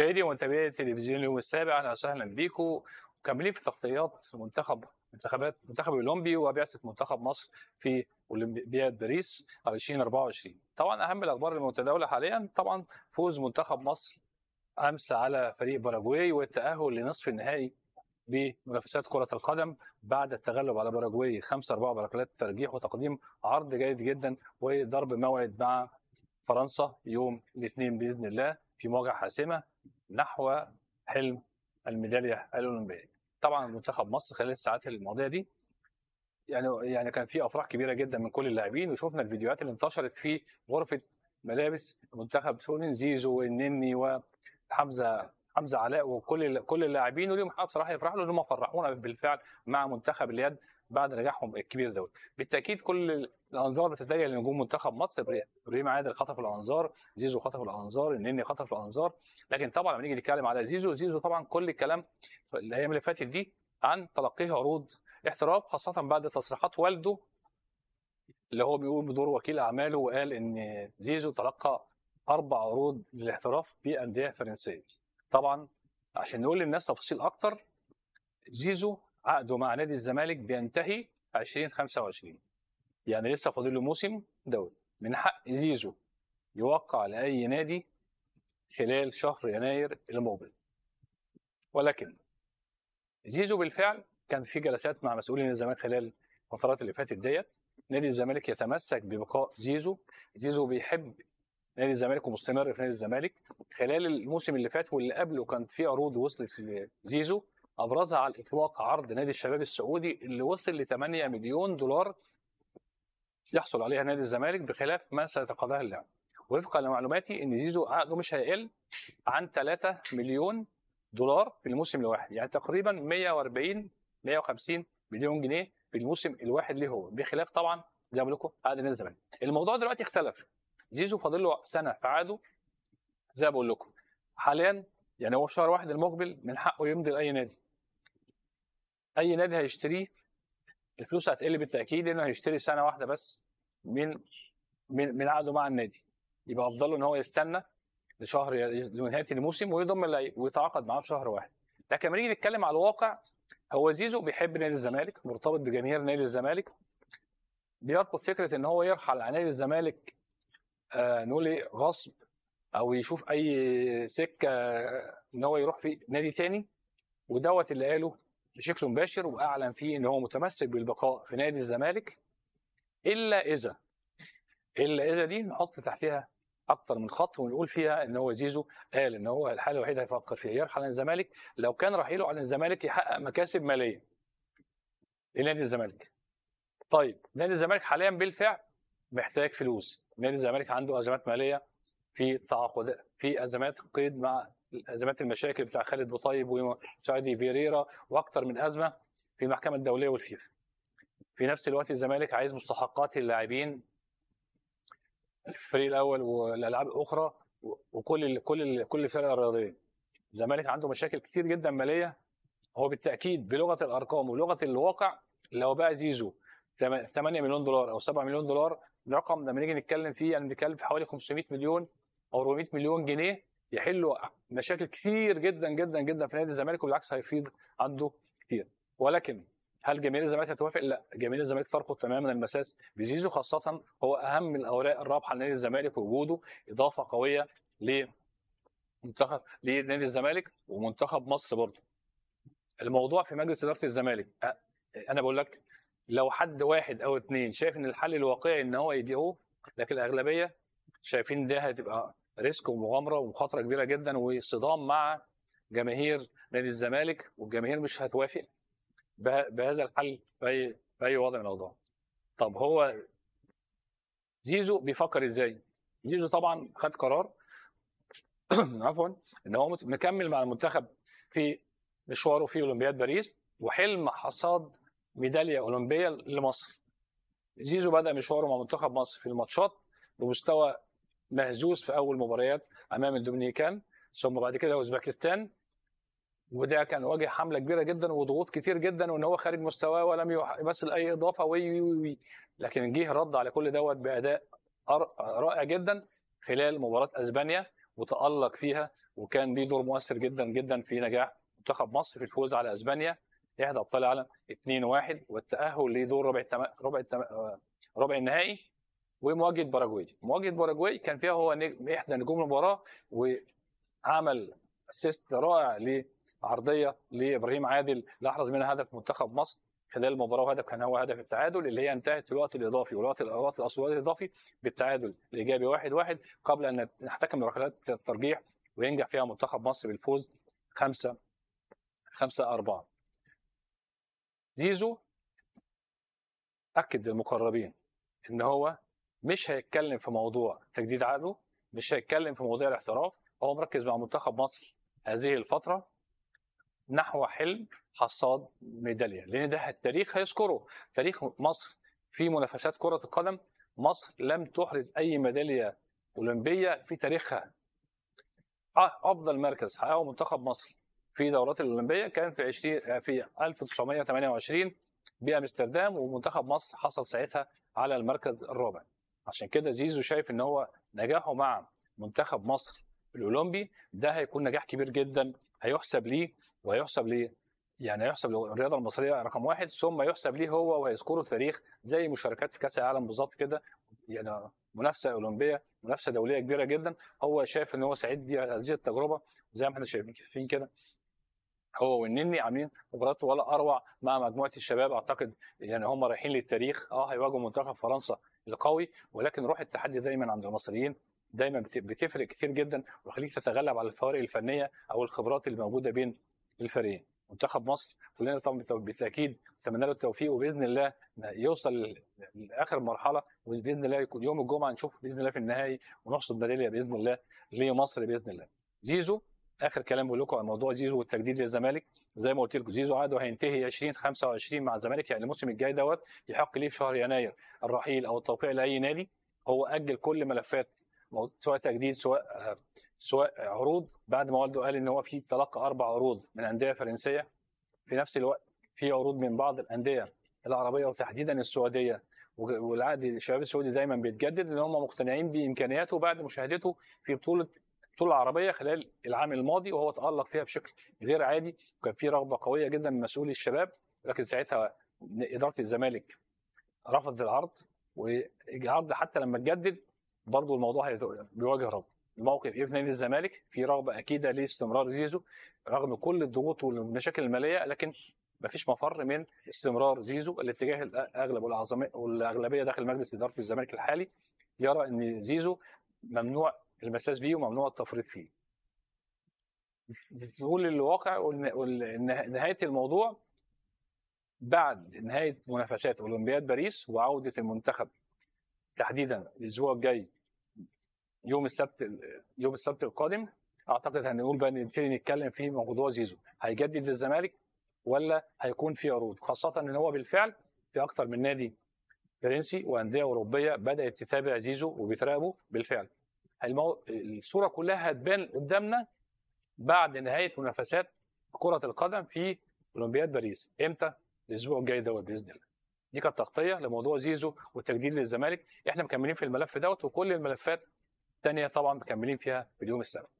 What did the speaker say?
مشاهدي ومتابعي التلفزيون اليوم السابع اهلا وسهلا بيكم مكملين في تغطيات منتخب منتخبات منتخب الاولمبي وبعثه منتخب مصر في اولمبياد باريس 2024 طبعا اهم الاخبار المتداوله حاليا طبعا فوز منتخب مصر امس على فريق باراجواي والتاهل لنصف النهائي بمنافسات كرة القدم بعد التغلب على باراجواي 5 4 بركلات ترجيح وتقديم عرض جيد جدا وضرب موعد مع فرنسا يوم الاثنين باذن الله في مواجهه حاسمه نحو حلم الميداليه الاولمبيه طبعا منتخب مصر خلال الساعات الماضيه دي يعني يعني كان في افراح كبيره جدا من كل اللاعبين وشفنا الفيديوهات اللي انتشرت في غرفه ملابس منتخب سونين زيزو والنني وحمزه حمزه علاء وكل كل اللاعبين وليهم حق بصراحه يفرحوا لان هم فرحونا بالفعل مع منتخب اليد بعد نجاحهم الكبير دوت بالتاكيد كل الانظار بتتجه لنجوم منتخب مصر ابراهيم عادل خطف الانظار زيزو خطف الانظار النني خطف الانظار لكن طبعا لما نيجي نتكلم على زيزو زيزو طبعا كل الكلام الايام اللي فاتت دي عن تلقيه عروض احتراف خاصه بعد تصريحات والده اللي هو بيقول بدور وكيل اعماله وقال ان زيزو تلقى اربع عروض للاحتراف بانديه فرنسيه طبعا عشان نقول للناس تفاصيل اكتر زيزو عقده مع نادي الزمالك بينتهي 2025 يعني لسه فاضل له موسم دوري من حق زيزو يوقع لاي نادي خلال شهر يناير المقبل ولكن زيزو بالفعل كان في جلسات مع مسؤولين الزمالك خلال الفترات اللي فاتت ديت نادي الزمالك يتمسك ببقاء زيزو زيزو بيحب نادي الزمالك ومستمر في نادي الزمالك خلال الموسم اللي فات واللي قبله كانت في عروض وصلت لزيزو ابرزها على الاطلاق عرض نادي الشباب السعودي اللي وصل ل 8 مليون دولار يحصل عليها نادي الزمالك بخلاف ما سيتقاضاه اللاعب وفقا لمعلوماتي ان زيزو عقده مش هيقل عن 3 مليون دولار في الموسم الواحد يعني تقريبا 140 150 مليون جنيه في الموسم الواحد ليه هو بخلاف طبعا زي ما بقول لكم عقد نادي الزمالك الموضوع دلوقتي اختلف زيزو فاضل له سنه في عقده زي ما بقول لكم حاليا يعني هو في شهر واحد المقبل من حقه يمضي لاي نادي اي نادي هيشتريه الفلوس هتقل بالتاكيد لانه هيشتري سنه واحده بس من من من عقده مع النادي يبقى افضل له ان هو يستنى لشهر لنهايه الموسم ويضم ويتعاقد معاه في شهر واحد لكن لما نيجي نتكلم على الواقع هو زيزو بيحب نادي الزمالك مرتبط بجماهير نادي الزمالك بيرفض فكره ان هو يرحل على نادي الزمالك آه، نولي إيه، غصب او يشوف اي سكه آه، ان هو يروح في نادي تاني ودوت اللي قاله بشكل مباشر واعلن فيه ان هو متمسك بالبقاء في نادي الزمالك الا اذا الا اذا دي نحط تحتها اكتر من خط ونقول فيها ان هو زيزو قال ان هو الحاله الوحيده هيفكر فيها يرحل عن الزمالك لو كان رحيله عن الزمالك يحقق مكاسب ماليه لنادي الزمالك. طيب نادي الزمالك حاليا بالفعل محتاج فلوس نادي الزمالك عنده ازمات ماليه في تعاقد في ازمات قيد مع ازمات المشاكل بتاع خالد بوطيب وسعدي فيريرا واكتر من ازمه في المحكمه الدوليه والفيفا في نفس الوقت الزمالك عايز مستحقات اللاعبين الفريق الاول والالعاب الاخرى وكل الـ كل الـ كل الفرق الرياضيه الزمالك عنده مشاكل كتير جدا ماليه هو بالتاكيد بلغه الارقام ولغه الواقع لو بقى زيزو 8 مليون دولار او 7 مليون دولار الرقم لما نيجي نتكلم فيه يعني بنتكلم في حوالي 500 مليون او 400 مليون جنيه يحلوا مشاكل كثير جدا جدا جدا في نادي الزمالك وبالعكس هيفيض عنده كثير ولكن هل جماهير الزمالك هتوافق؟ لا، جماهير الزمالك ترفض تماما المساس بزيزو خاصة هو أهم الأوراق الرابحة لنادي الزمالك وجوده إضافة قوية لمنتخب لنادي الزمالك ومنتخب مصر برضه. الموضوع في مجلس إدارة الزمالك أنا بقول لك لو حد واحد او اثنين شايف ان الحل الواقعي ان هو يبيعوه لكن الاغلبيه شايفين ده هتبقى ريسك ومغامره ومخاطره كبيره جدا واصطدام مع جماهير نادي الزمالك والجماهير مش هتوافق بهذا الحل في اي وضع من الاوضاع. طب هو زيزو بيفكر ازاي؟ زيزو طبعا خد قرار عفوا ان هو مكمل مع المنتخب في مشواره في اولمبياد باريس وحلم حصاد ميداليه اولمبيه لمصر زيزو بدا مشواره مع منتخب مصر في الماتشات بمستوى مهزوز في اول مباريات امام الدومينيكان ثم بعد كده اوزباكستان وده كان واجه حمله كبيره جدا وضغوط كتير جدا وان هو خارج مستواه ولم يمثل اي اضافه وي وي وي لكن جه رد على كل دوت باداء رائع جدا خلال مباراه اسبانيا وتالق فيها وكان ليه دور مؤثر جدا جدا في نجاح منتخب مصر في الفوز على اسبانيا احدى ابطال العالم 2 1 والتاهل لدور ربع التم... ربع التم... ربع النهائي ومواجهه باراجواي مواجهه باراجواي كان فيها هو نجم احدى نجوم المباراه وعمل اسيست رائع لعرضيه لابراهيم عادل لاحرز منها هدف منتخب مصر خلال المباراه وهدف كان هو هدف التعادل اللي هي انتهت في الوقت الاضافي والوقت الوقت الاضافي بالتعادل الايجابي 1 1 قبل ان نحتكم بركلات الترجيح وينجح فيها منتخب مصر بالفوز 5 5 4 زيزو اكد للمقربين ان هو مش هيتكلم في موضوع تجديد عقده مش هيتكلم في مواضيع الاحتراف هو مركز مع منتخب مصر هذه الفتره نحو حلم حصاد ميداليه لان ده التاريخ هيذكره تاريخ مصر في منافسات كره القدم مصر لم تحرز اي ميداليه اولمبيه في تاريخها افضل مركز حققه منتخب مصر في دورات الاولمبيه كان في 20 آه، في 1928 بامستردام ومنتخب مصر حصل ساعتها على المركز الرابع عشان كده زيزو شايف ان هو نجاحه مع منتخب مصر الاولمبي ده هيكون نجاح كبير جدا هيحسب ليه وهيحسب ليه يعني هيحسب للرياضه المصريه رقم واحد ثم يحسب ليه هو وهيذكره التاريخ زي مشاركات في كاس العالم بالظبط كده يعني منافسه اولمبيه منافسه دوليه كبيره جدا هو شايف ان هو سعيد بهذه التجربه زي ما احنا شايفين كده هو والنني عاملين مباراه ولا اروع مع مجموعه الشباب اعتقد يعني هم رايحين للتاريخ اه هيواجهوا منتخب فرنسا القوي ولكن روح التحدي دايما عند المصريين دايما بتفرق كتير جدا وخليك تتغلب على الفوارق الفنيه او الخبرات اللي موجوده بين الفريقين منتخب مصر كلنا طبعا بالتاكيد نتمنى له التوفيق وباذن الله يوصل لاخر مرحله وباذن الله يكون يوم الجمعه نشوف باذن الله في النهائي ونحصد ميداليه باذن الله لمصر باذن الله زيزو اخر كلام بقول لكم على موضوع زيزو والتجديد للزمالك زي ما قلت لكم زيزو عقده هينتهي 20 25 مع الزمالك يعني الموسم الجاي دوت يحق ليه في شهر يناير الرحيل او التوقيع لاي نادي هو اجل كل ملفات سواء تجديد سواء سواء عروض بعد ما والده قال ان هو في تلقى اربع عروض من انديه فرنسيه في نفس الوقت في عروض من بعض الانديه العربيه وتحديدا السعوديه والعقد الشباب السعودي دايما بيتجدد لان هم مقتنعين بامكانياته بعد مشاهدته في بطوله البطوله العربيه خلال العام الماضي وهو تالق فيها بشكل غير عادي وكان في رغبه قويه جدا من مسؤولي الشباب لكن ساعتها اداره الزمالك رفضت العرض والعرض حتى لما اتجدد برضه الموضوع بيواجه رفض الموقف ايه في نادي الزمالك في رغبه اكيده لاستمرار زيزو رغم كل الضغوط والمشاكل الماليه لكن ما فيش مفر من استمرار زيزو الاتجاه الاغلب والاغلبيه داخل مجلس اداره الزمالك الحالي يرى ان زيزو ممنوع المساس بيه وممنوع التفريط فيه تقول الواقع ونهايه الموضوع بعد نهايه منافسات اولمبياد باريس وعوده المنتخب تحديدا الاسبوع الجاي يوم السبت يوم السبت القادم اعتقد هنقول بقى نبتدي نتكلم في موضوع زيزو هيجدد للزمالك ولا هيكون في عروض خاصه ان هو بالفعل في اكثر من نادي فرنسي وانديه اوروبيه بدات تتابع زيزو وبتراقبه بالفعل المو... الصوره كلها هتبان قدامنا بعد نهايه منافسات كره القدم في اولمبياد باريس امتى الاسبوع الجاي دوت باذن الله دي كانت تغطيه لموضوع زيزو والتجديد للزمالك احنا مكملين في الملف دوت وكل الملفات الثانيه طبعا مكملين فيها في اليوم السابق